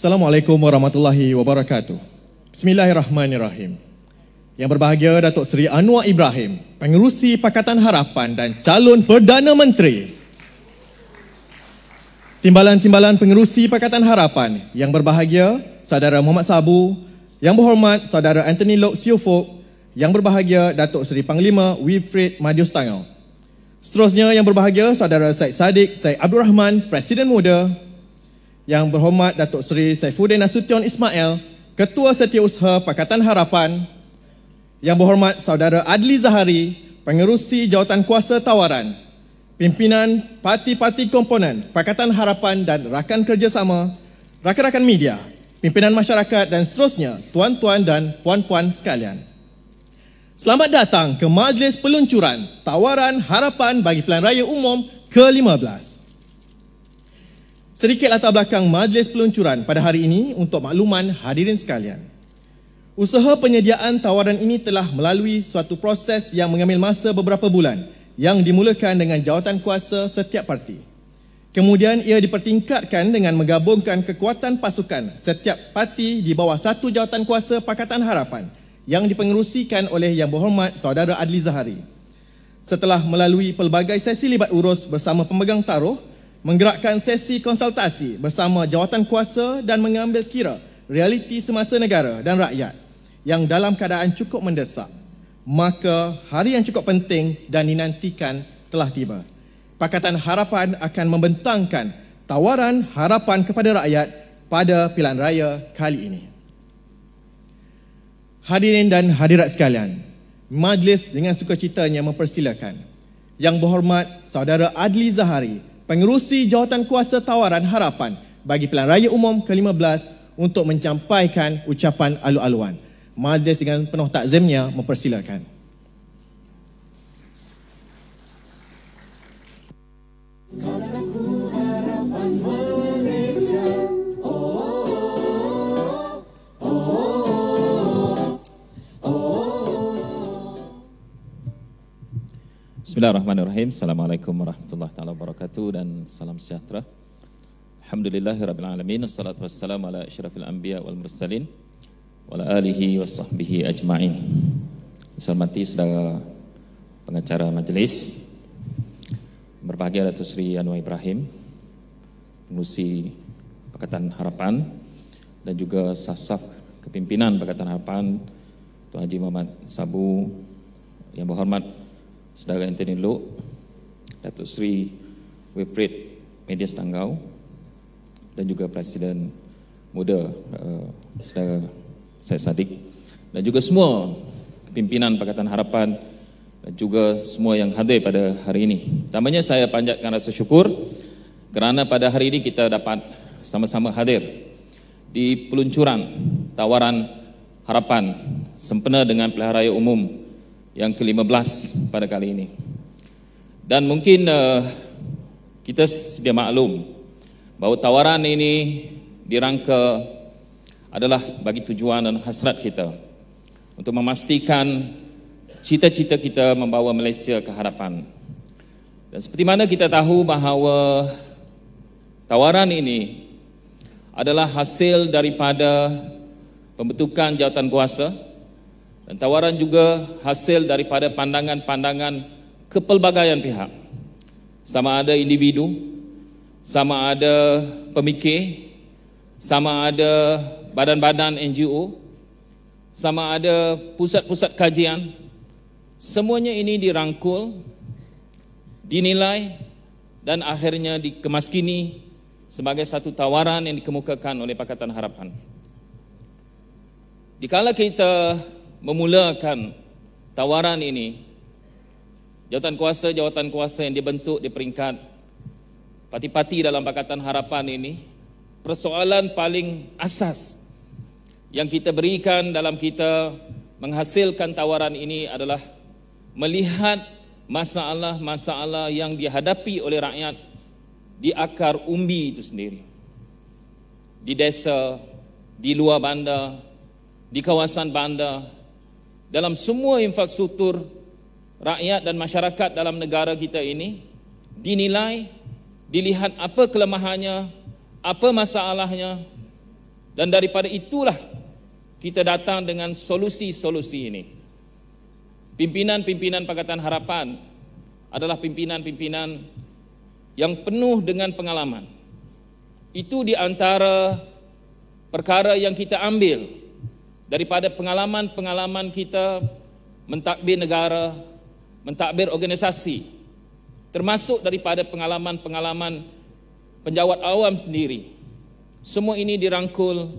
Assalamualaikum warahmatullahi wabarakatuh. Bismillahirrahmanirrahim. Yang berbahagia Datuk Seri Anwar Ibrahim, Pengerusi Pakatan Harapan dan calon Perdana Menteri. Timbalan-timbalan Pengerusi Pakatan Harapan, yang berbahagia Saudara Muhammad Sabu, yang berhormat Saudara Anthony Lok Siofok, yang berbahagia Datuk Seri Panglima Wilfred Madiustangau. Seterusnya yang berbahagia Saudara Syed Saddiq Syed Abdul Rahman, Presiden Muda, yang berhormat Datuk Seri Saifuddin Nasution Ismail, Ketua Setiausaha Pakatan Harapan. Yang berhormat Saudara Adli Zahari, Pengerusi Jawatan Kuasa Tawaran. Pimpinan parti-parti komponen Pakatan Harapan dan rakan kerjasama, rakan-rakan media, pimpinan masyarakat dan seterusnya, tuan-tuan dan puan-puan sekalian. Selamat datang ke Majlis Peluncuran Tawaran Harapan bagi Pilihan Raya Umum ke-15. Sedikit latar belakang majlis peluncuran pada hari ini untuk makluman hadirin sekalian. Usaha penyediaan tawaran ini telah melalui suatu proses yang mengambil masa beberapa bulan yang dimulakan dengan jawatan kuasa setiap parti. Kemudian ia dipertingkatkan dengan menggabungkan kekuatan pasukan setiap parti di bawah satu jawatan kuasa Pakatan Harapan yang dipengerusikan oleh Yang Berhormat Saudara Adli Zahari. Setelah melalui pelbagai sesi libat urus bersama pemegang taruh, menggerakkan sesi konsultasi bersama jawatan kuasa dan mengambil kira realiti semasa negara dan rakyat yang dalam keadaan cukup mendesak. Maka hari yang cukup penting dan dinantikan telah tiba. Pakatan Harapan akan membentangkan tawaran harapan kepada rakyat pada pilihan raya kali ini. Hadirin dan hadirat sekalian, Majlis dengan sukacitanya mempersilakan Yang Berhormat Saudara Adli Zahari Pengerusi Jawatan Kuasa Tawaran Harapan bagi Pilihan Raya Umum ke-15 untuk menyampaikan ucapan alu-aluan. Majlis dengan penuh takzimnya mempersilakan. Kau Bismillahirrahmanirrahim. Assalamualaikum warahmatullahi taala wabarakatuh dan salam sejahtera. Alhamdulillahirabbil alamin. Wassalatu wassalamu ala asyrafil anbiya wal mursalin wa ala alihi washabbihi ajmain. Hormati saudara pengacara majlis Berbahagia Datuk Seri Anwar Ibrahim Pengurusi Pakatan Harapan Dan juga saf-saf kepimpinan Pakatan Harapan Tuan Haji Muhammad Sabu Yang berhormat Saudara Anthony Lok, Datuk Sri Wiprit Media Setanggau dan juga Presiden Muda uh, Saudara saya Sadik dan juga semua pimpinan Pakatan Harapan dan juga semua yang hadir pada hari ini. Tambahnya saya panjatkan rasa syukur kerana pada hari ini kita dapat sama-sama hadir di peluncuran tawaran harapan sempena dengan pelihara umum 2019 yang ke-15 pada kali ini. Dan mungkin uh, kita sudah maklum bahawa tawaran ini dirangka adalah bagi tujuan dan hasrat kita untuk memastikan cita-cita kita membawa Malaysia ke hadapan. Dan seperti mana kita tahu bahawa tawaran ini adalah hasil daripada pembentukan jawatan kuasa dan tawaran juga hasil daripada pandangan-pandangan kepelbagaian pihak sama ada individu sama ada pemikir sama ada badan-badan NGO sama ada pusat-pusat kajian semuanya ini dirangkul dinilai dan akhirnya dikemaskini sebagai satu tawaran yang dikemukakan oleh Pakatan Harapan. Dikala kita memulakan tawaran ini jawatan kuasa jawatan kuasa yang dibentuk di peringkat parti-parti dalam pakatan harapan ini persoalan paling asas yang kita berikan dalam kita menghasilkan tawaran ini adalah melihat masalah-masalah yang dihadapi oleh rakyat di akar umbi itu sendiri di desa di luar bandar di kawasan bandar dalam semua infrastruktur rakyat dan masyarakat dalam negara kita ini dinilai dilihat apa kelemahannya apa masalahnya dan daripada itulah kita datang dengan solusi-solusi ini pimpinan-pimpinan pakatan harapan adalah pimpinan-pimpinan yang penuh dengan pengalaman itu di antara perkara yang kita ambil daripada pengalaman-pengalaman kita mentadbir negara, mentadbir organisasi, termasuk daripada pengalaman-pengalaman penjawat awam sendiri. Semua ini dirangkul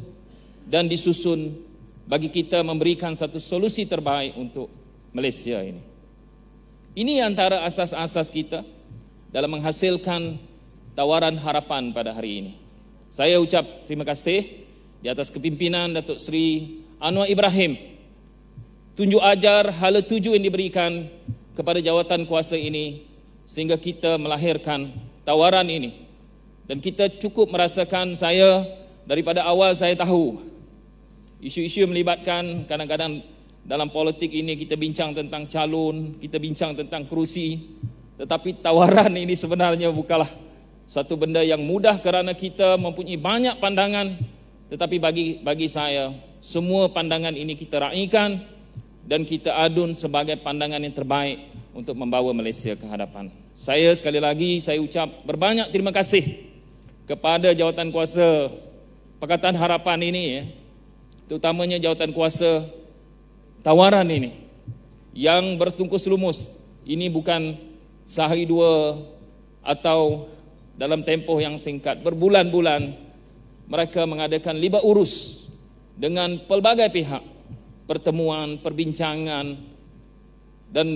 dan disusun bagi kita memberikan satu solusi terbaik untuk Malaysia ini. Ini antara asas-asas kita dalam menghasilkan tawaran harapan pada hari ini. Saya ucap terima kasih di atas kepimpinan Datuk Seri Anwar Ibrahim tunjuk ajar hal tuju yang diberikan kepada jawatan kuasa ini sehingga kita melahirkan tawaran ini dan kita cukup merasakan saya daripada awal saya tahu isu-isu melibatkan kadang-kadang dalam politik ini kita bincang tentang calon, kita bincang tentang kerusi tetapi tawaran ini sebenarnya bukanlah satu benda yang mudah kerana kita mempunyai banyak pandangan tetapi bagi bagi saya semua pandangan ini kita raikan dan kita adun sebagai pandangan yang terbaik untuk membawa Malaysia ke hadapan. Saya sekali lagi saya ucap berbanyak terima kasih kepada jawatan kuasa Pakatan Harapan ini ya. Terutamanya jawatan kuasa tawaran ini yang bertungkus lumus. Ini bukan sehari dua atau dalam tempoh yang singkat berbulan-bulan mereka mengadakan libat urus dengan pelbagai pihak, pertemuan, perbincangan, dan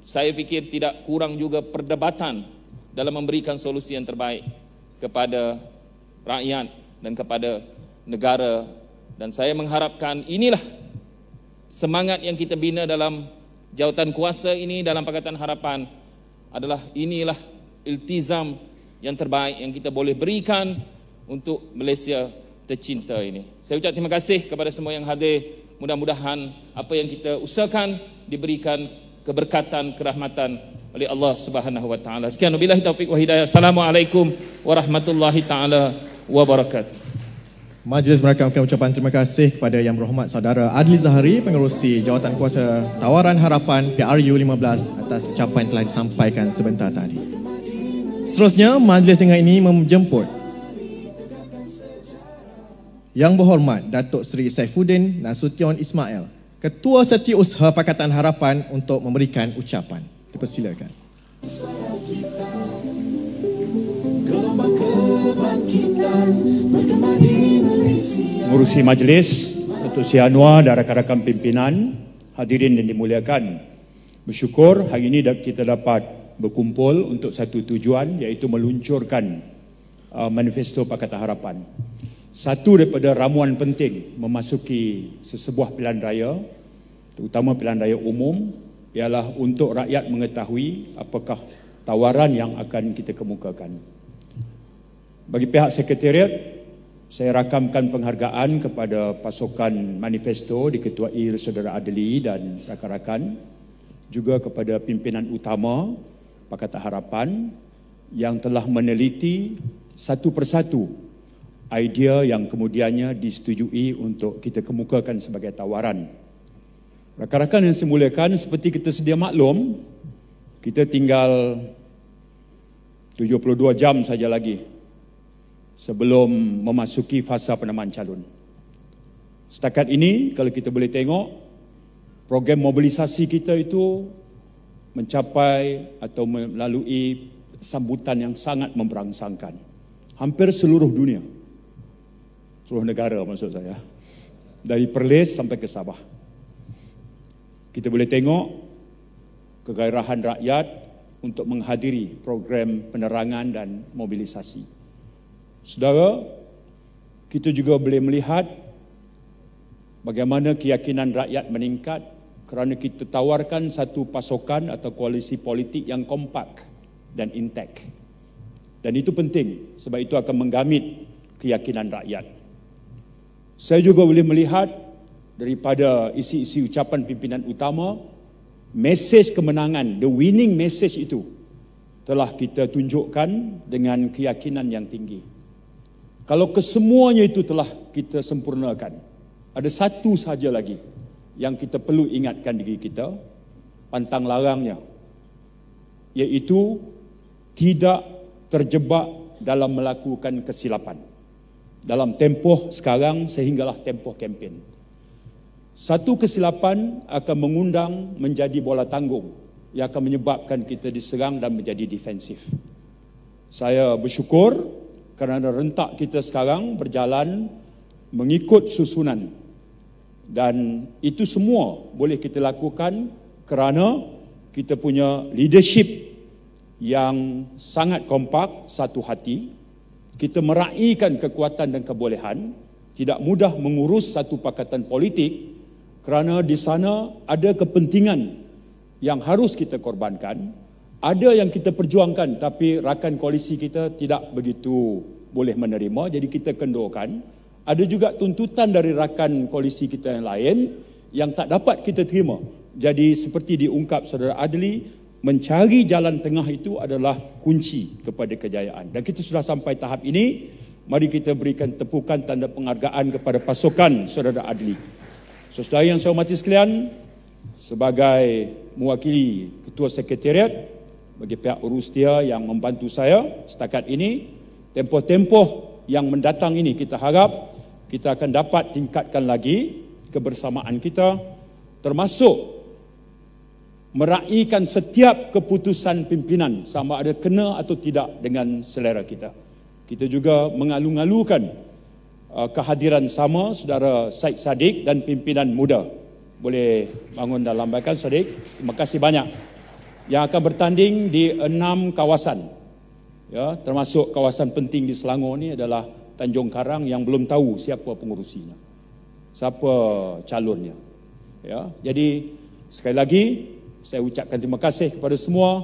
saya fikir tidak kurang juga perdebatan dalam memberikan solusi yang terbaik kepada rakyat dan kepada negara. Dan saya mengharapkan inilah semangat yang kita bina dalam jawatan kuasa ini dalam Pakatan Harapan adalah inilah iltizam yang terbaik yang kita boleh berikan untuk Malaysia tercinta ini. Saya ucap terima kasih kepada semua yang hadir. Mudah-mudahan apa yang kita usahakan diberikan keberkatan, kerahmatan oleh Allah Subhanahu wa taala. Sekian wabillahi taufik wa hidayah. Assalamualaikum warahmatullahi taala wabarakatuh. Majlis merakamkan ucapan terima kasih kepada Yang Berhormat Saudara Adli Zahari, Pengerusi Jawatan Kuasa Tawaran Harapan PRU 15 atas ucapan yang telah disampaikan sebentar tadi. Seterusnya, majlis dengan ini menjemput yang berhormat Datuk Seri Saifuddin Nasution Ismail, Ketua Setiausaha Pakatan Harapan untuk memberikan ucapan. Dipersilakan. Mengurusi majlis, Datuk Si Anwar dan rakan-rakan pimpinan, hadirin yang dimuliakan. Bersyukur hari ini kita dapat berkumpul untuk satu tujuan iaitu meluncurkan uh, manifesto Pakatan Harapan satu daripada ramuan penting memasuki sesebuah pilihan raya, terutama pilihan raya umum, ialah untuk rakyat mengetahui apakah tawaran yang akan kita kemukakan. Bagi pihak sekretariat, saya rakamkan penghargaan kepada pasukan manifesto diketuai saudara Adli dan rakan-rakan, juga kepada pimpinan utama Pakatan Harapan yang telah meneliti satu persatu idea yang kemudiannya disetujui untuk kita kemukakan sebagai tawaran. Rakan-rakan yang semulakan, seperti kita sedia maklum, kita tinggal 72 jam saja lagi sebelum memasuki fasa penamaan calon. Setakat ini, kalau kita boleh tengok, program mobilisasi kita itu mencapai atau melalui sambutan yang sangat memberangsangkan. Hampir seluruh dunia seluruh negara maksud saya. Dari Perlis sampai ke Sabah. Kita boleh tengok kegairahan rakyat untuk menghadiri program penerangan dan mobilisasi. Saudara, kita juga boleh melihat bagaimana keyakinan rakyat meningkat kerana kita tawarkan satu pasukan atau koalisi politik yang kompak dan intak, Dan itu penting sebab itu akan menggamit keyakinan rakyat. Saya juga boleh melihat daripada isi-isi ucapan pimpinan utama, mesej kemenangan, the winning message itu telah kita tunjukkan dengan keyakinan yang tinggi. Kalau kesemuanya itu telah kita sempurnakan, ada satu saja lagi yang kita perlu ingatkan diri kita, pantang larangnya, iaitu tidak terjebak dalam melakukan kesilapan dalam tempoh sekarang sehinggalah tempoh kempen. Satu kesilapan akan mengundang menjadi bola tanggung yang akan menyebabkan kita diserang dan menjadi defensif. Saya bersyukur kerana rentak kita sekarang berjalan mengikut susunan dan itu semua boleh kita lakukan kerana kita punya leadership yang sangat kompak, satu hati, kita meraihkan kekuatan dan kebolehan tidak mudah mengurus satu pakatan politik kerana di sana ada kepentingan yang harus kita korbankan ada yang kita perjuangkan tapi rakan koalisi kita tidak begitu boleh menerima jadi kita kendurkan ada juga tuntutan dari rakan koalisi kita yang lain yang tak dapat kita terima jadi seperti diungkap saudara Adli mencari jalan tengah itu adalah kunci kepada kejayaan. Dan kita sudah sampai tahap ini, mari kita berikan tepukan tanda penghargaan kepada pasukan Saudara Adli. Saudara yang saya hormati sekalian, sebagai mewakili Ketua Sekretariat bagi pihak urus dia yang membantu saya setakat ini, tempoh-tempoh yang mendatang ini kita harap kita akan dapat tingkatkan lagi kebersamaan kita termasuk meraihkan setiap keputusan pimpinan sama ada kena atau tidak dengan selera kita. Kita juga mengalu-alukan uh, kehadiran sama saudara Said Sadik dan pimpinan muda. Boleh bangun dan lambaikan Sadik. Terima kasih banyak. Yang akan bertanding di enam kawasan. Ya, termasuk kawasan penting di Selangor ni adalah Tanjung Karang yang belum tahu siapa pengurusinya. Siapa calonnya. Ya, jadi sekali lagi saya ucapkan terima kasih kepada semua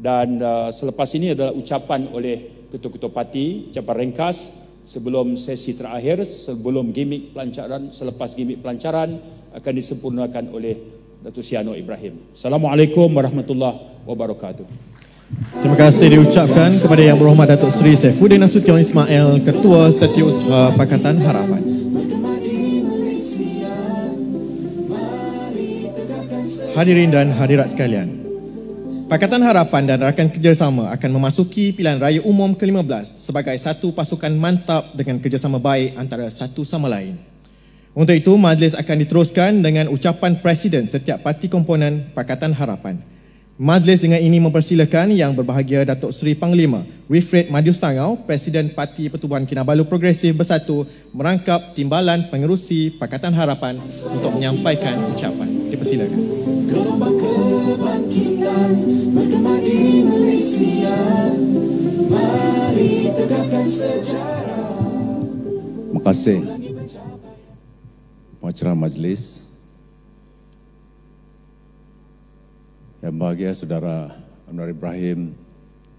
dan uh, selepas ini adalah ucapan oleh ketua-ketua parti ucapan ringkas sebelum sesi terakhir sebelum gimmick pelancaran selepas gimmick pelancaran akan disempurnakan oleh Datuk Siano Ibrahim. Assalamualaikum warahmatullahi wabarakatuh. Terima kasih diucapkan kepada Yang Berhormat Datuk Seri Saifuddin Nasution Ismail, Ketua Setiausaha uh, Pakatan Harapan. hadirin dan hadirat sekalian. Pakatan Harapan dan rakan kerjasama akan memasuki pilihan raya umum ke-15 sebagai satu pasukan mantap dengan kerjasama baik antara satu sama lain. Untuk itu, majlis akan diteruskan dengan ucapan Presiden setiap parti komponen Pakatan Harapan. Majlis dengan ini mempersilakan yang berbahagia Datuk Seri Panglima Wilfred Madius Tangau, Presiden Parti Pertubuhan Kinabalu Progresif Bersatu merangkap timbalan pengerusi Pakatan Harapan untuk menyampaikan ucapan. Dipersilakan. Dipersilakan gelombang kebangkitan bergema di Malaysia. Mari tegakkan sejarah. Terima kasih. Majlis. Yang bahagia Saudara Anwar Ibrahim,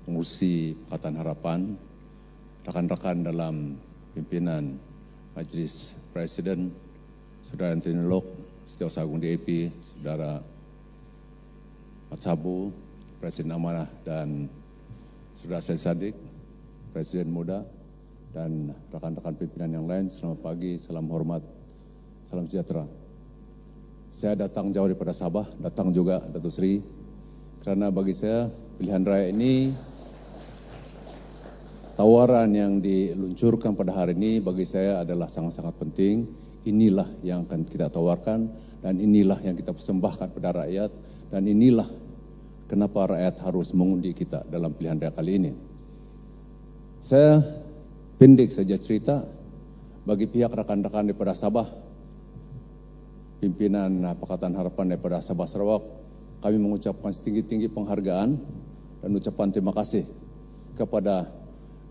pengurusi Pakatan Harapan, rakan-rakan dalam pimpinan Majlis Presiden, Saudara Antony Lok, Setiausaha Agung DAP, Saudara Pak Sabu, Presiden Amanah dan Saudara Syed Sadik, Presiden Muda, dan rekan-rekan pimpinan yang lain, selamat pagi, salam hormat, salam sejahtera. Saya datang jauh daripada Sabah, datang juga Datuk Sri, karena bagi saya pilihan raya ini tawaran yang diluncurkan pada hari ini bagi saya adalah sangat-sangat penting. Inilah yang akan kita tawarkan dan inilah yang kita persembahkan pada rakyat dan inilah kenapa rakyat harus mengundi kita dalam pilihan raya kali ini. Saya pendek saja cerita bagi pihak rekan-rekan daripada Sabah, pimpinan nah, Pakatan Harapan daripada Sabah Sarawak, kami mengucapkan setinggi-tinggi penghargaan dan ucapan terima kasih kepada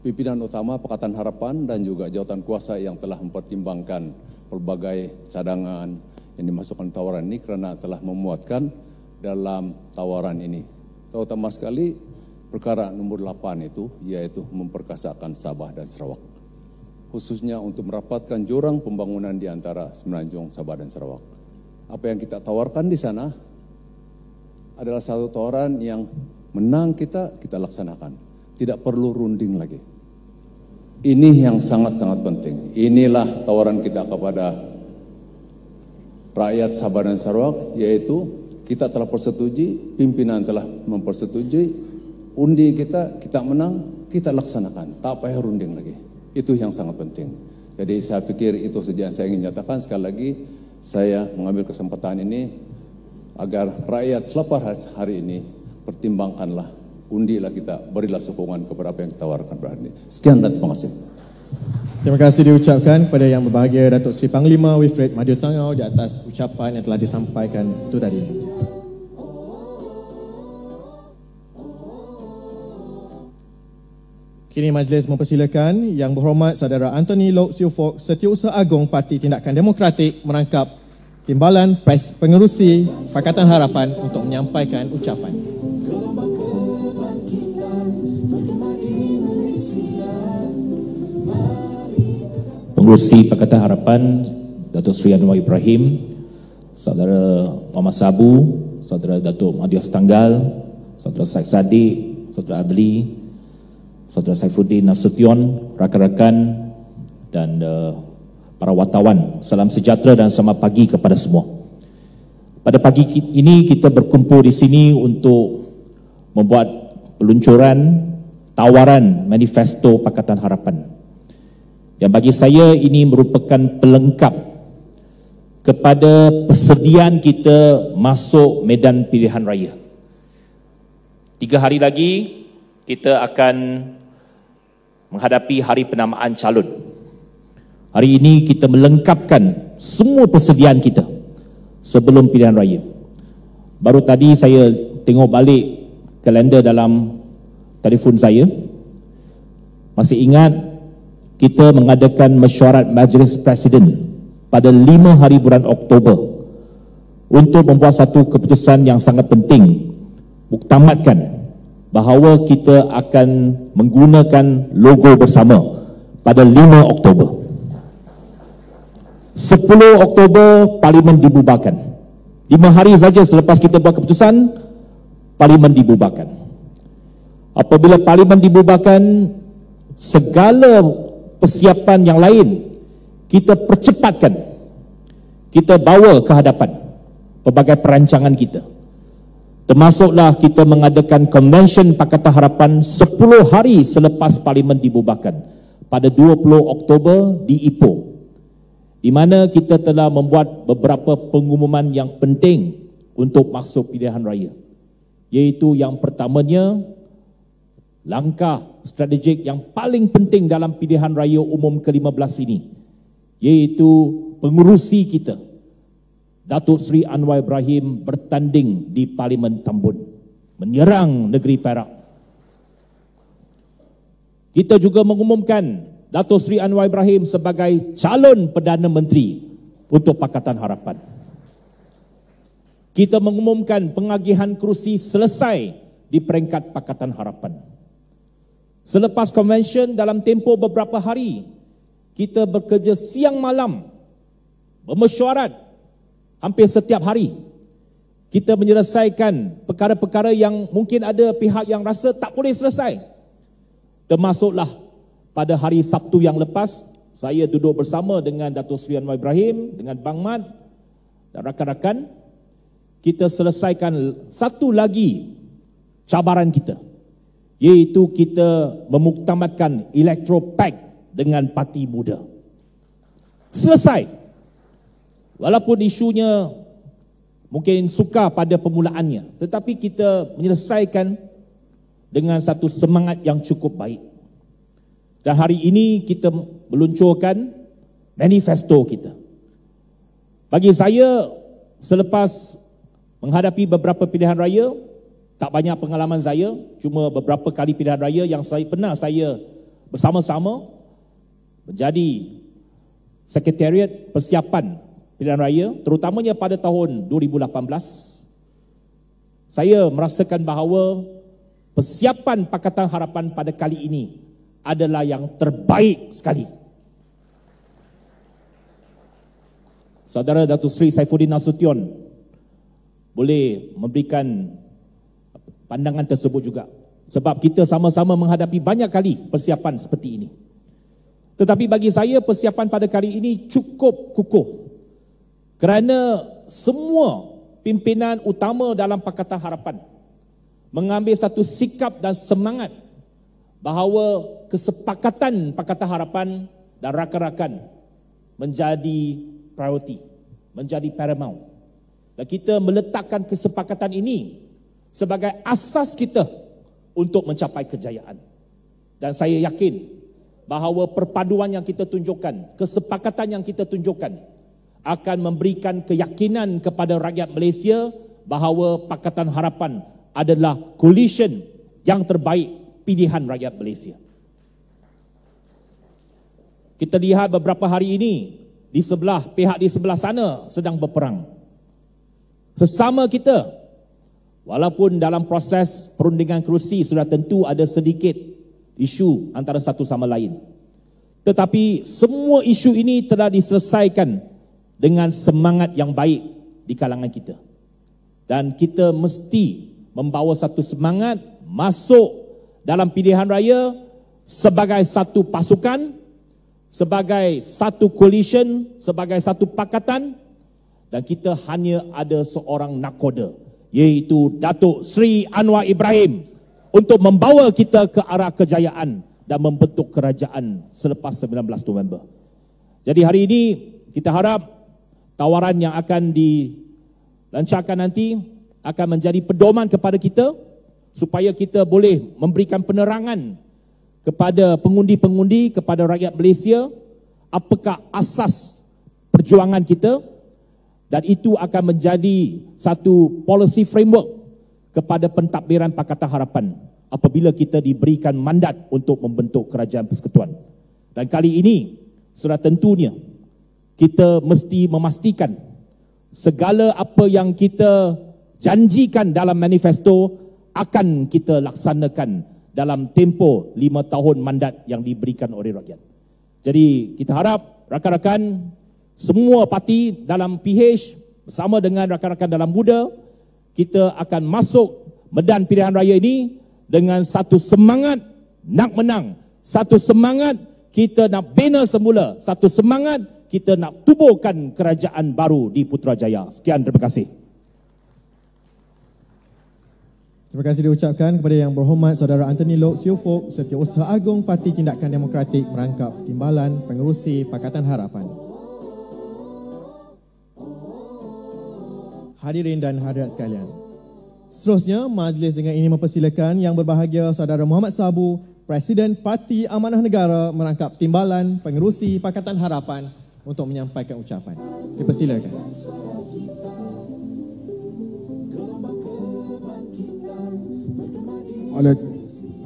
pimpinan utama Pakatan Harapan dan juga jawatan kuasa yang telah mempertimbangkan pelbagai cadangan yang dimasukkan tawaran ini karena telah memuatkan dalam tawaran ini. Terutama sekali perkara nomor 8 itu yaitu memperkasakan Sabah dan Sarawak. Khususnya untuk merapatkan jurang pembangunan di antara Semenanjung Sabah dan Sarawak. Apa yang kita tawarkan di sana adalah satu tawaran yang menang kita, kita laksanakan. Tidak perlu runding lagi. Ini yang sangat-sangat penting. Inilah tawaran kita kepada rakyat Sabah dan Sarawak, yaitu kita telah persetujui, pimpinan telah mempersetujui, undi kita, kita menang, kita laksanakan. Tak payah runding lagi. Itu yang sangat penting. Jadi saya pikir itu saja yang saya ingin nyatakan. Sekali lagi, saya mengambil kesempatan ini agar rakyat selapar hari ini pertimbangkanlah, undilah kita, berilah sokongan kepada apa yang ditawarkan berani. Sekian dan terima kasih. Terima kasih diucapkan kepada yang berbahagia Datuk Seri Panglima Wilfred Madiun Sangau di atas ucapan yang telah disampaikan itu tadi. Kini majlis mempersilakan yang berhormat saudara Anthony Lok Siu Fok Setiausaha Agong Parti Tindakan Demokratik merangkap timbalan Pres Pengerusi Pakatan Harapan untuk menyampaikan ucapan. Pengurusi Pakatan Harapan Datuk Sri Anwar Ibrahim Saudara Muhammad Sabu Saudara Datuk Mahdiah Setanggal Saudara Syed Sadiq Saudara Adli Saudara Saifuddin Nasution Rakan-rakan dan uh, para wartawan Salam sejahtera dan selamat pagi kepada semua Pada pagi ini kita berkumpul di sini untuk membuat peluncuran tawaran manifesto Pakatan Harapan dan bagi saya ini merupakan pelengkap kepada persediaan kita masuk medan pilihan raya. Tiga hari lagi kita akan menghadapi hari penamaan calon. Hari ini kita melengkapkan semua persediaan kita sebelum pilihan raya. Baru tadi saya tengok balik kalender dalam telefon saya. Masih ingat kita mengadakan mesyuarat majlis presiden pada lima hari bulan Oktober untuk membuat satu keputusan yang sangat penting muktamadkan bahawa kita akan menggunakan logo bersama pada 5 Oktober 10 Oktober parlimen dibubarkan 5 hari saja selepas kita buat keputusan parlimen dibubarkan apabila parlimen dibubarkan segala persiapan yang lain kita percepatkan kita bawa ke hadapan pelbagai perancangan kita termasuklah kita mengadakan convention Pakatan Harapan 10 hari selepas parlimen dibubarkan pada 20 Oktober di Ipoh di mana kita telah membuat beberapa pengumuman yang penting untuk maksud pilihan raya iaitu yang pertamanya langkah strategik yang paling penting dalam pilihan raya umum ke-15 ini iaitu pengurusi kita Datuk Seri Anwar Ibrahim bertanding di Parlimen Tambun menyerang negeri Perak kita juga mengumumkan Datuk Seri Anwar Ibrahim sebagai calon Perdana Menteri untuk Pakatan Harapan kita mengumumkan pengagihan kerusi selesai di peringkat Pakatan Harapan. Selepas convention dalam tempoh beberapa hari, kita bekerja siang malam, bermesyuarat hampir setiap hari. Kita menyelesaikan perkara-perkara yang mungkin ada pihak yang rasa tak boleh selesai. Termasuklah pada hari Sabtu yang lepas, saya duduk bersama dengan Dato' Sri Anwar Ibrahim, dengan Bang Mat dan rakan-rakan. Kita selesaikan satu lagi cabaran kita iaitu kita memuktamadkan Electropack dengan parti muda. Selesai. Walaupun isunya mungkin suka pada permulaannya, tetapi kita menyelesaikan dengan satu semangat yang cukup baik. Dan hari ini kita meluncurkan manifesto kita. Bagi saya, selepas menghadapi beberapa pilihan raya, tak banyak pengalaman saya, cuma beberapa kali pilihan raya yang saya pernah saya bersama-sama menjadi sekretariat persiapan pilihan raya terutamanya pada tahun 2018 saya merasakan bahawa persiapan Pakatan Harapan pada kali ini adalah yang terbaik sekali Saudara Datuk Sri Saifuddin Nasution boleh memberikan pandangan tersebut juga sebab kita sama-sama menghadapi banyak kali persiapan seperti ini. Tetapi bagi saya persiapan pada kali ini cukup kukuh. Kerana semua pimpinan utama dalam Pakatan Harapan mengambil satu sikap dan semangat bahawa kesepakatan Pakatan Harapan dan rakan-rakan menjadi prioriti, menjadi paramount. Dan kita meletakkan kesepakatan ini sebagai asas kita untuk mencapai kejayaan. Dan saya yakin bahawa perpaduan yang kita tunjukkan, kesepakatan yang kita tunjukkan akan memberikan keyakinan kepada rakyat Malaysia bahawa Pakatan Harapan adalah coalition yang terbaik pilihan rakyat Malaysia. Kita lihat beberapa hari ini di sebelah pihak di sebelah sana sedang berperang. Sesama kita Walaupun dalam proses perundingan kerusi sudah tentu ada sedikit isu antara satu sama lain. Tetapi semua isu ini telah diselesaikan dengan semangat yang baik di kalangan kita. Dan kita mesti membawa satu semangat masuk dalam pilihan raya sebagai satu pasukan, sebagai satu coalition, sebagai satu pakatan dan kita hanya ada seorang nakoda. Yaitu Datuk Sri Anwar Ibrahim untuk membawa kita ke arah kejayaan dan membentuk kerajaan selepas 19 November. Jadi hari ini kita harap tawaran yang akan dilancarkan nanti akan menjadi pedoman kepada kita supaya kita boleh memberikan penerangan kepada pengundi-pengundi, kepada rakyat Malaysia apakah asas perjuangan kita, dan itu akan menjadi satu policy framework kepada pentadbiran Pakatan Harapan apabila kita diberikan mandat untuk membentuk kerajaan persekutuan. Dan kali ini sudah tentunya kita mesti memastikan segala apa yang kita janjikan dalam manifesto akan kita laksanakan dalam tempoh lima tahun mandat yang diberikan oleh rakyat. Jadi kita harap rakan-rakan semua parti dalam PH bersama dengan rakan-rakan dalam muda kita akan masuk medan pilihan raya ini dengan satu semangat nak menang satu semangat kita nak bina semula satu semangat kita nak tubuhkan kerajaan baru di Putrajaya sekian terima kasih Terima kasih diucapkan kepada yang berhormat Saudara Anthony Lok Siofok Setiausaha Agung Parti Tindakan Demokratik merangkap Timbalan Pengerusi Pakatan Harapan. hadirin dan hadirat sekalian. Seterusnya, majlis dengan ini mempersilakan yang berbahagia Saudara Muhammad Sabu, Presiden Parti Amanah Negara merangkap timbalan pengerusi Pakatan Harapan untuk menyampaikan ucapan. Dipersilakan.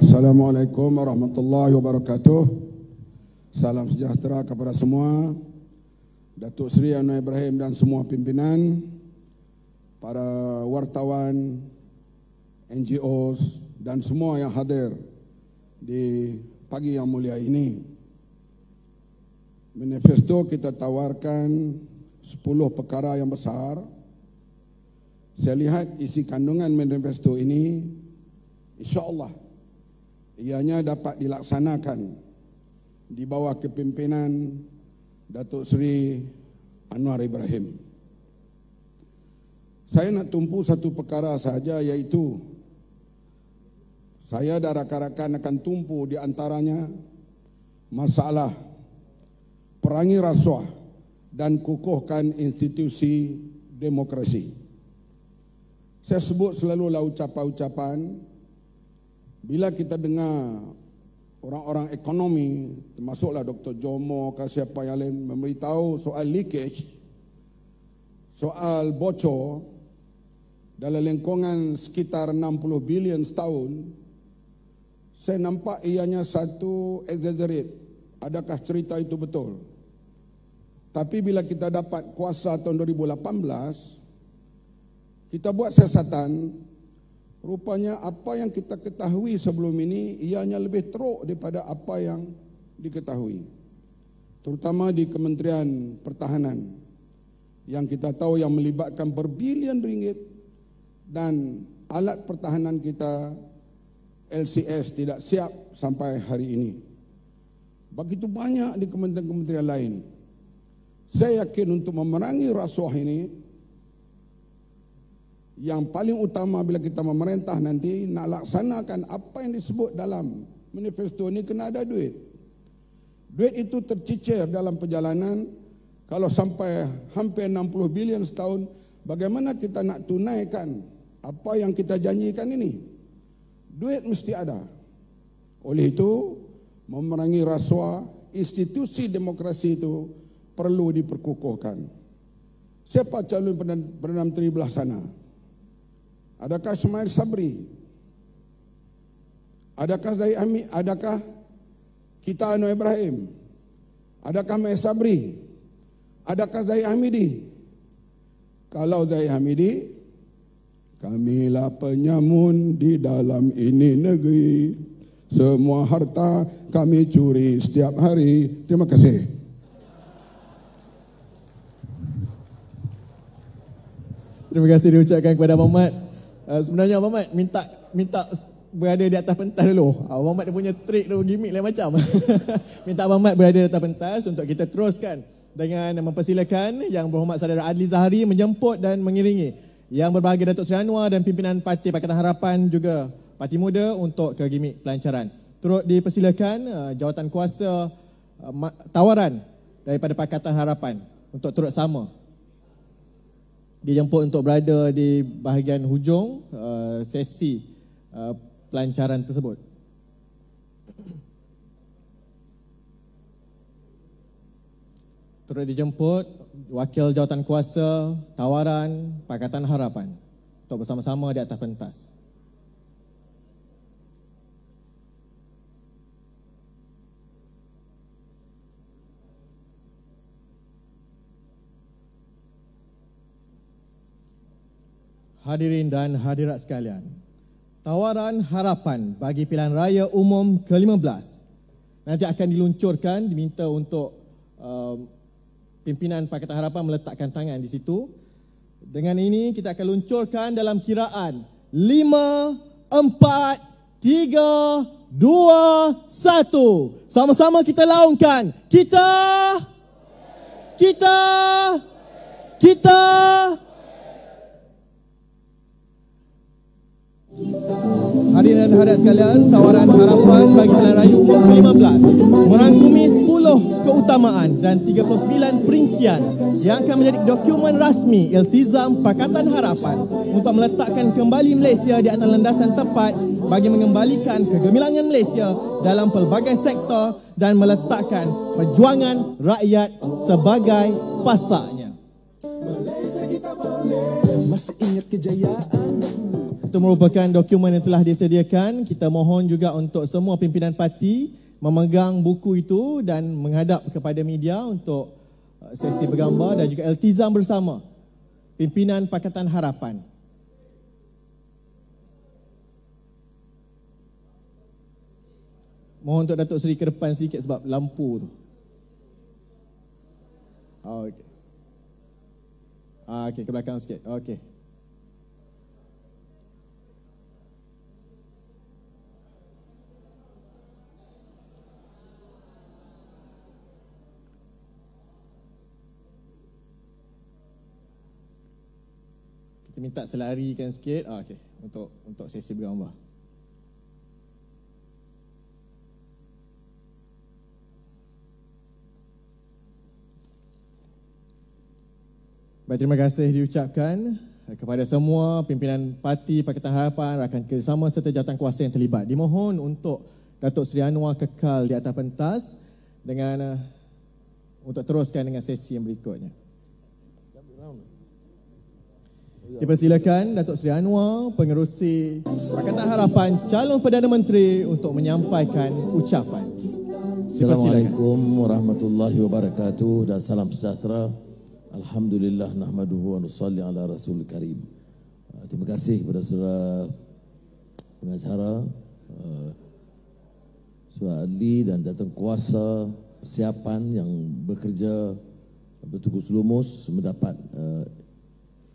Assalamualaikum warahmatullahi wabarakatuh. Salam sejahtera kepada semua. Datuk Seri Anwar Ibrahim dan semua pimpinan. Pimpinan para wartawan, NGOs dan semua yang hadir di pagi yang mulia ini. Manifesto kita tawarkan 10 perkara yang besar. Saya lihat isi kandungan manifesto ini, Insya Allah ianya dapat dilaksanakan di bawah kepimpinan Datuk Seri Anwar Ibrahim saya nak tumpu satu perkara saja, yaitu saya dan rakan-rakan akan tumpu di antaranya masalah perangi rasuah dan kukuhkan institusi demokrasi. Saya sebut selalu lah ucapan-ucapan bila kita dengar orang-orang ekonomi termasuklah Dr. Jomo ke siapa yang lain memberitahu soal leakage, soal bocor, dalam lengkungan sekitar 60 bilion setahun, saya nampak ianya satu exaggerate. Adakah cerita itu betul? Tapi bila kita dapat kuasa tahun 2018, kita buat siasatan, rupanya apa yang kita ketahui sebelum ini ianya lebih teruk daripada apa yang diketahui. Terutama di Kementerian Pertahanan yang kita tahu yang melibatkan berbilion ringgit dan alat pertahanan kita LCS tidak siap sampai hari ini. Begitu banyak di kementerian-kementerian lain. Saya yakin untuk memerangi rasuah ini yang paling utama bila kita memerintah nanti nak laksanakan apa yang disebut dalam manifesto ini kena ada duit. Duit itu tercicir dalam perjalanan kalau sampai hampir 60 bilion setahun bagaimana kita nak tunaikan apa yang kita janjikan ini. Duit mesti ada. Oleh itu, memerangi rasuah, institusi demokrasi itu perlu diperkukuhkan. Siapa calon Perdana Menteri belah sana? Adakah Ismail Sabri? Adakah Zahid Amin? Adakah kita Anwar Ibrahim? Adakah Mahir Sabri? Adakah Zahid Hamidi? Kalau Zahid Hamidi, kami lah penyamun di dalam ini negeri. Semua harta kami curi setiap hari. Terima kasih. Terima kasih diucapkan kepada Abang Mat. Uh, sebenarnya Abang Mat minta minta berada di atas pentas dulu. Abang Mat dia punya trik dulu gimmick lain macam. minta Abang Mat berada di atas pentas untuk kita teruskan dengan mempersilakan yang berhormat saudara Adli Zahari menjemput dan mengiringi. Yang berbahagia Datuk Seri Anwar dan pimpinan Parti Pakatan Harapan juga Parti Muda untuk ke gimmick pelancaran. Turut dipersilakan uh, jawatan kuasa uh, tawaran daripada Pakatan Harapan untuk turut sama. Dijemput untuk berada di bahagian hujung uh, sesi uh, pelancaran tersebut. Terus dijemput wakil jawatan kuasa tawaran Pakatan Harapan untuk bersama-sama di atas pentas. Hadirin dan hadirat sekalian, tawaran harapan bagi pilihan raya umum ke-15 nanti akan diluncurkan, diminta untuk uh, pimpinan Pakatan Harapan meletakkan tangan di situ. Dengan ini kita akan luncurkan dalam kiraan 5 4 3 2 1. Sama-sama kita laungkan. Kita kita kita, kita Hadirin dan hadirat sekalian, tawaran harapan bagi Pilihan Raya Umum 15 merangkumi 10 keutamaan dan 39 perincian yang akan menjadi dokumen rasmi iltizam Pakatan Harapan untuk meletakkan kembali Malaysia di atas landasan tepat bagi mengembalikan kegemilangan Malaysia dalam pelbagai sektor dan meletakkan perjuangan rakyat sebagai fasanya. Malaysia kita boleh, masih ingat kejayaan. Itu merupakan dokumen yang telah disediakan. Kita mohon juga untuk semua pimpinan parti memegang buku itu dan menghadap kepada media untuk uh, sesi bergambar dan juga Eltizam bersama pimpinan Pakatan Harapan. Mohon untuk Datuk Seri ke depan sikit sebab lampu tu. Ah, okey. Ah, okay, ke belakang sikit. okay. kita minta selarikan sikit ah, okay. untuk untuk sesi bergambar. Baik, terima kasih diucapkan kepada semua pimpinan parti Pakatan Harapan, rakan kerjasama serta jawatan kuasa yang terlibat. Dimohon untuk Datuk Seri Anwar kekal di atas pentas dengan untuk teruskan dengan sesi yang berikutnya. Dipersilakan ya, Datuk Seri Anwar, pengerusi Pakatan Harapan Calon Perdana Menteri untuk menyampaikan ucapan. Assalamualaikum warahmatullahi wabarakatuh dan salam sejahtera. Alhamdulillah nahmaduhu wa nusalli ala Rasul Karim. Ah, terima kasih kepada saudara pengacara, ah, saudara Ali dan datang kuasa persiapan yang bekerja bertukus lumus mendapat ah,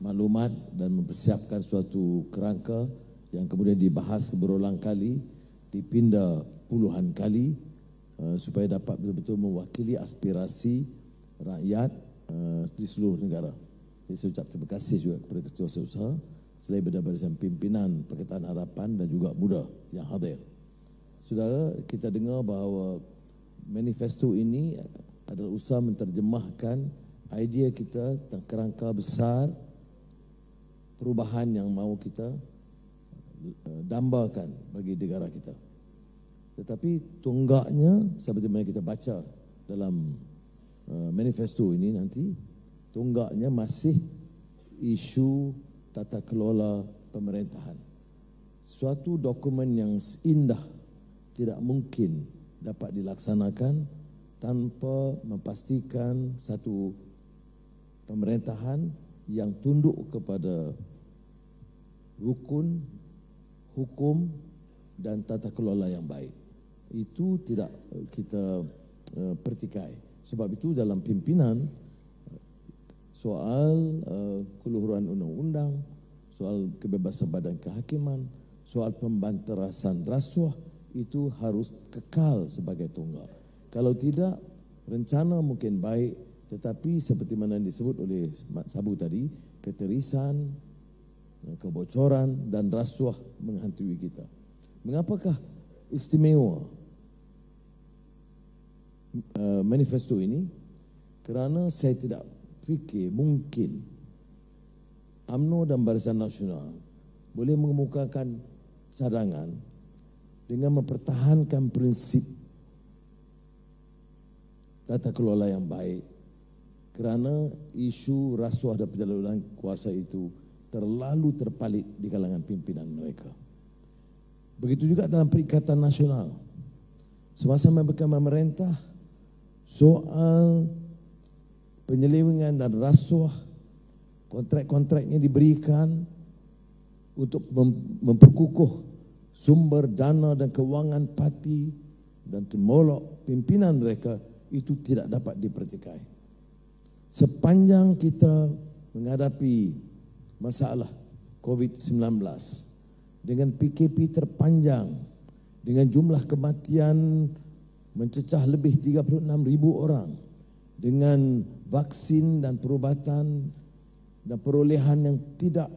maklumat dan mempersiapkan suatu kerangka yang kemudian dibahas berulang kali, dipinda puluhan kali uh, supaya dapat betul-betul mewakili aspirasi rakyat uh, di seluruh negara. Jadi saya ucap terima kasih juga kepada Ketua Seusaha selain daripada pimpinan Perkataan Harapan dan juga muda yang hadir. Saudara, kita dengar bahawa manifesto ini adalah usaha menterjemahkan idea kita tentang kerangka besar perubahan yang mahu kita eh, dambakan bagi negara kita. Tetapi tunggaknya seperti mana kita baca dalam eh, manifesto ini nanti, tunggaknya masih isu tata kelola pemerintahan. Suatu dokumen yang seindah tidak mungkin dapat dilaksanakan tanpa memastikan satu pemerintahan yang tunduk kepada rukun, hukum dan tata kelola yang baik. Itu tidak eh, kita uh, pertikai. Sebab itu dalam pimpinan, eh, soal uh, keluhuran undang-undang, soal kebebasan badan kehakiman, soal pembanterasan rasuah, itu harus kekal sebagai tunggal. Kalau tidak, rencana mungkin baik, tetapi seperti mana disebut oleh Mak Sabu tadi, keterisan, kebocoran dan rasuah menghantui kita. Mengapakah istimewa eh, manifesto ini? Kerana saya tidak fikir mungkin UMNO dan Barisan Nasional boleh mengemukakan cadangan dengan mempertahankan prinsip tata kelola yang baik kerana isu rasuah dan penyalahgunaan kuasa itu terlalu terpalit di kalangan pimpinan mereka. Begitu juga dalam Perikatan Nasional. Semasa mereka memerintah, soal penyelewengan dan rasuah kontrak-kontraknya diberikan untuk memperkukuh sumber dana dan kewangan parti dan temolok pimpinan mereka itu tidak dapat dipertikai. Sepanjang kita menghadapi masalah COVID-19 dengan PKP terpanjang, dengan jumlah kematian mencecah lebih 36 ribu orang, dengan vaksin dan perubatan dan perolehan yang tidak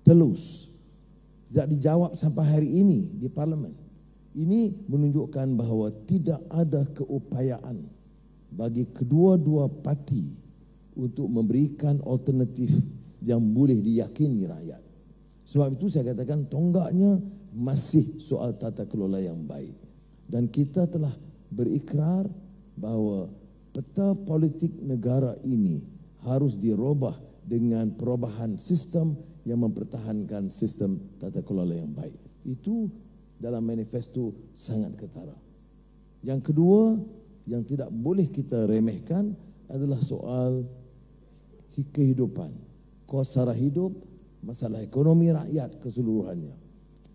telus, tidak dijawab sampai hari ini di parlimen. Ini menunjukkan bahawa tidak ada keupayaan bagi kedua-dua parti untuk memberikan alternatif yang boleh diyakini rakyat. Sebab itu saya katakan tonggaknya masih soal tata kelola yang baik. Dan kita telah berikrar bahawa peta politik negara ini harus dirobah dengan perubahan sistem yang mempertahankan sistem tata kelola yang baik. Itu dalam manifesto sangat ketara. Yang kedua yang tidak boleh kita remehkan adalah soal kehidupan kos sara hidup, masalah ekonomi rakyat keseluruhannya.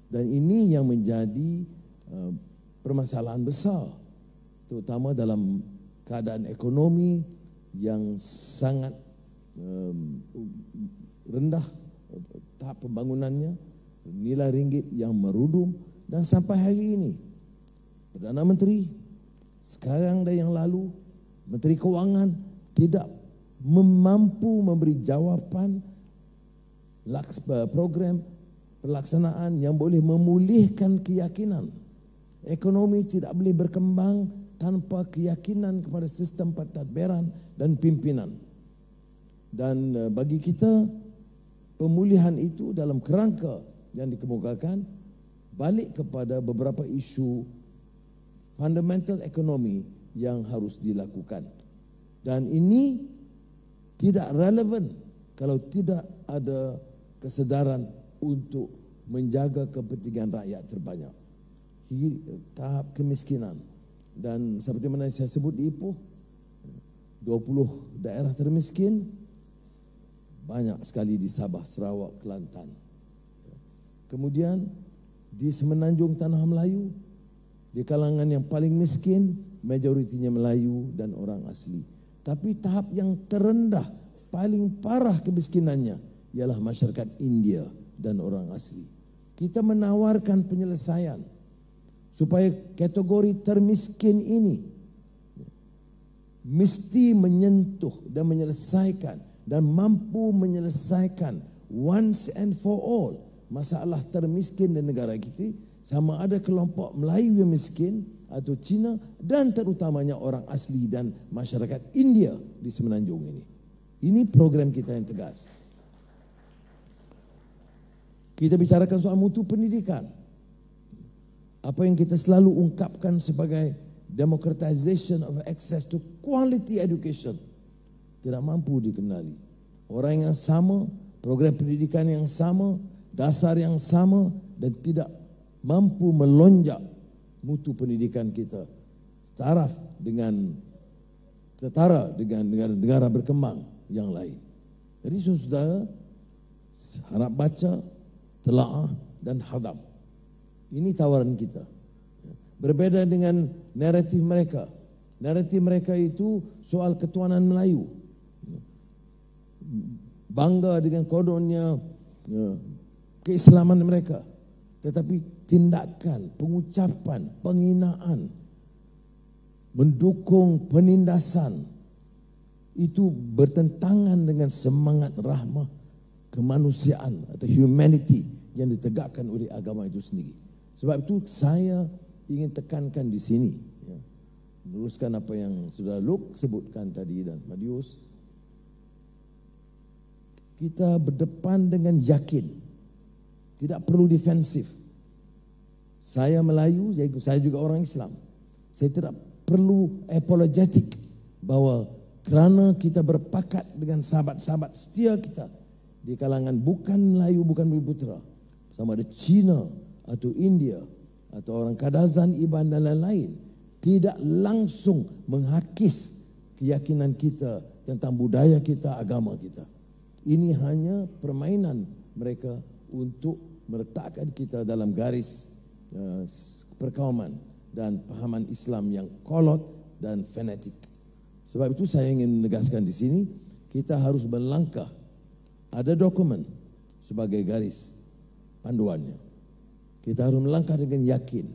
Dan ini yang menjadi uh, permasalahan besar terutama dalam keadaan ekonomi yang sangat um, rendah tahap pembangunannya, nilai ringgit yang merudum dan sampai hari ini Perdana Menteri sekarang dan yang lalu Menteri Kewangan tidak mampu memberi jawapan eh, program pelaksanaan yang boleh memulihkan keyakinan. Ekonomi tidak boleh berkembang tanpa keyakinan kepada sistem pentadbiran dan pimpinan. Dan eh, bagi kita, pemulihan itu dalam kerangka yang dikemukakan balik kepada beberapa isu fundamental ekonomi yang harus dilakukan. Dan ini tidak relevan kalau tidak ada kesedaran untuk menjaga kepentingan rakyat terbanyak. Tahap kemiskinan dan seperti mana saya sebut di Ipoh, 20 daerah termiskin banyak sekali di Sabah, Sarawak, Kelantan. Kemudian di semenanjung tanah Melayu, di kalangan yang paling miskin, majoritinya Melayu dan orang asli. Tapi tahap yang terendah, paling parah kemiskinannya ialah masyarakat India dan orang asli. Kita menawarkan penyelesaian supaya kategori termiskin ini mesti menyentuh dan menyelesaikan dan mampu menyelesaikan once and for all masalah termiskin di negara kita sama ada kelompok Melayu yang miskin atau Cina dan terutamanya orang asli dan masyarakat India di semenanjung ini. Ini program kita yang tegas. Kita bicarakan soal mutu pendidikan. Apa yang kita selalu ungkapkan sebagai democratization of access to quality education tidak mampu dikenali. Orang yang sama, program pendidikan yang sama, dasar yang sama dan tidak mampu melonjak mutu pendidikan kita taraf dengan setara dengan negara-negara berkembang yang lain. Jadi saudara harap baca, telaah dan hadam. Ini tawaran kita. Berbeda dengan naratif mereka. Naratif mereka itu soal ketuanan Melayu. Bangga dengan kodonya ya, keislaman mereka. Tetapi tindakan, pengucapan, penghinaan, mendukung penindasan itu bertentangan dengan semangat rahmah kemanusiaan atau humanity yang ditegakkan oleh agama itu sendiri. Sebab itu saya ingin tekankan di sini, ya, meneruskan apa yang sudah Luke sebutkan tadi dan Madius, kita berdepan dengan yakin, tidak perlu defensif, saya Melayu, saya juga orang Islam. Saya tidak perlu apologetik bahawa kerana kita berpakat dengan sahabat-sahabat setia kita di kalangan bukan Melayu, bukan Bumi Putera. Sama ada Cina atau India atau orang Kadazan, Iban dan lain-lain. Tidak langsung menghakis keyakinan kita tentang budaya kita, agama kita. Ini hanya permainan mereka untuk meletakkan kita dalam garis Eh, perkauman dan pahaman Islam yang kolot dan fanatik. Sebab itu saya ingin menegaskan di sini, kita harus berlangkah. Ada dokumen sebagai garis panduannya. Kita harus melangkah dengan yakin.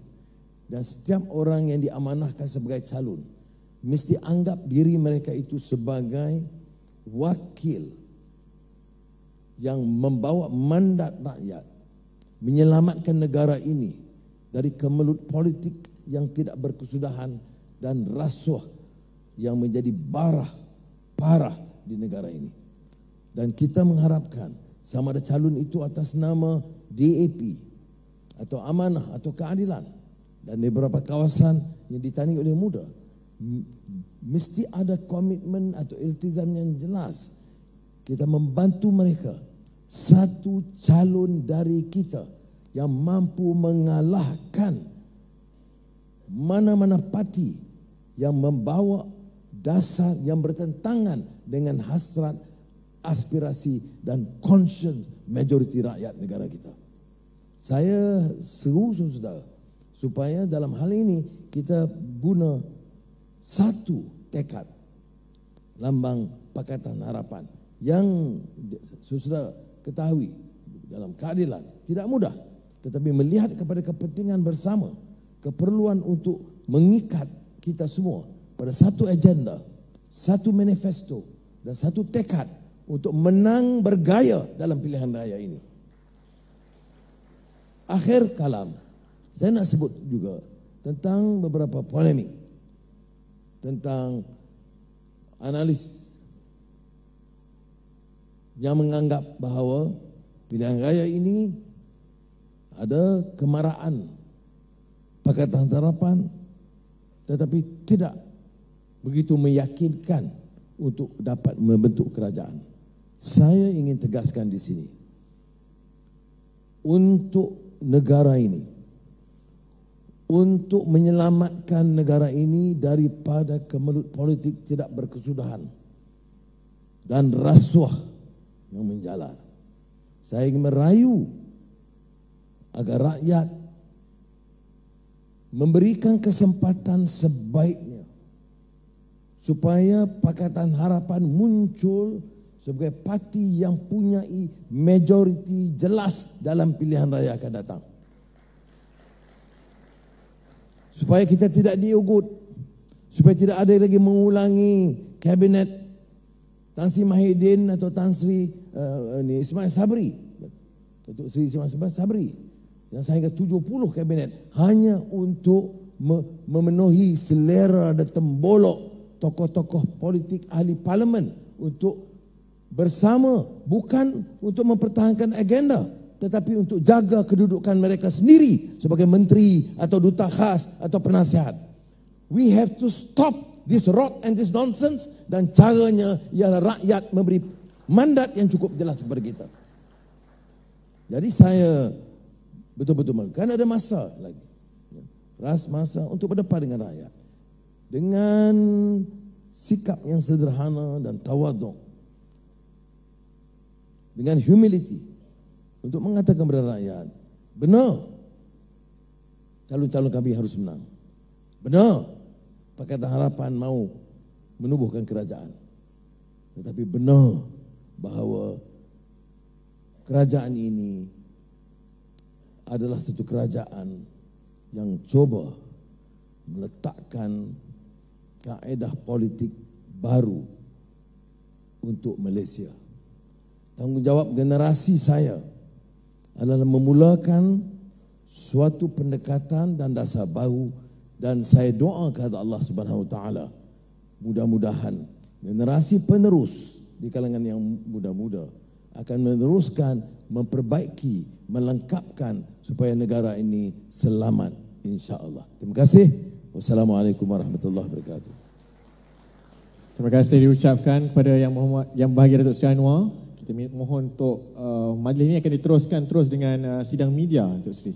Dan setiap orang yang diamanahkan sebagai calon, mesti anggap diri mereka itu sebagai wakil yang membawa mandat rakyat menyelamatkan negara ini dari kemelut politik yang tidak berkesudahan dan rasuah yang menjadi barah parah di negara ini. Dan kita mengharapkan sama ada calon itu atas nama DAP atau amanah atau keadilan dan di beberapa kawasan yang ditanding oleh muda mesti ada komitmen atau iltizam yang jelas kita membantu mereka satu calon dari kita yang mampu mengalahkan mana-mana parti yang membawa dasar yang bertentangan dengan hasrat, aspirasi dan conscience majoriti rakyat negara kita. Saya seru saudara supaya dalam hal ini kita guna satu tekad lambang Pakatan Harapan yang saudara ketahui dalam keadilan tidak mudah tetapi melihat kepada kepentingan bersama, keperluan untuk mengikat kita semua pada satu agenda, satu manifesto dan satu tekad untuk menang bergaya dalam pilihan raya ini. Akhir kalam, saya nak sebut juga tentang beberapa polemik tentang analis yang menganggap bahawa pilihan raya ini ada kemarahan Pakatan Harapan tetapi tidak begitu meyakinkan untuk dapat membentuk kerajaan. Saya ingin tegaskan di sini untuk negara ini untuk menyelamatkan negara ini daripada kemelut politik tidak berkesudahan dan rasuah yang menjalar. Saya ingin merayu agar rakyat memberikan kesempatan sebaiknya supaya Pakatan Harapan muncul sebagai parti yang punya majoriti jelas dalam pilihan raya akan datang. Supaya kita tidak diugut, supaya tidak ada lagi mengulangi kabinet Tan Sri Mahidin atau Tan Sri uh, ini Ismail Sabri. Datuk Sri Ismail Sabri dan sehingga 70 kabinet hanya untuk memenuhi selera dan tembolok tokoh-tokoh politik ahli parlimen untuk bersama bukan untuk mempertahankan agenda tetapi untuk jaga kedudukan mereka sendiri sebagai menteri atau duta khas atau penasihat. We have to stop this rot and this nonsense dan caranya ialah rakyat memberi mandat yang cukup jelas kepada kita. Jadi saya Betul-betul malu. Kan ada masa lagi. Ya. Ras masa untuk berdepan dengan rakyat. Dengan sikap yang sederhana dan tawaduk. Dengan humility. Untuk mengatakan kepada rakyat. Benar. Calon-calon kami harus menang. Benar. Pakatan harapan mau menubuhkan kerajaan. Tetapi benar bahawa kerajaan ini adalah satu kerajaan yang coba meletakkan kaedah politik baru untuk Malaysia. Tanggungjawab generasi saya adalah memulakan suatu pendekatan dan dasar baru dan saya doa kepada Allah Subhanahu Wa Taala mudah-mudahan generasi penerus di kalangan yang muda-muda akan meneruskan memperbaiki melengkapkan supaya negara ini selamat insyaallah. Terima kasih. Wassalamualaikum warahmatullahi wabarakatuh. Terima kasih diucapkan kepada Yang Muhammad, Yang Bahagia Datuk Seri Anwar. Kita mohon untuk uh, majlis ini akan diteruskan terus dengan uh, sidang media Datuk Seri.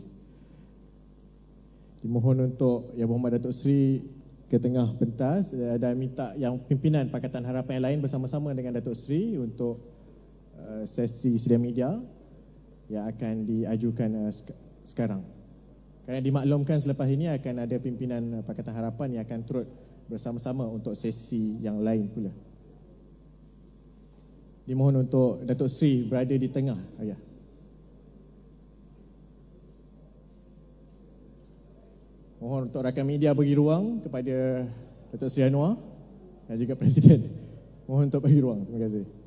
Dimohon untuk Yang Muhammad Datuk Seri ke tengah pentas uh, dan minta yang pimpinan Pakatan Harapan yang lain bersama-sama dengan Datuk Seri untuk uh, sesi sidang media yang akan diajukan uh, sekarang. Kerana dimaklumkan selepas ini akan ada pimpinan uh, Pakatan Harapan yang akan turut bersama-sama untuk sesi yang lain pula. Dimohon untuk Datuk Sri berada di tengah. Ayah. Mohon untuk rakan media bagi ruang kepada Datuk Sri Anwar dan juga Presiden. Mohon untuk bagi ruang. Terima kasih.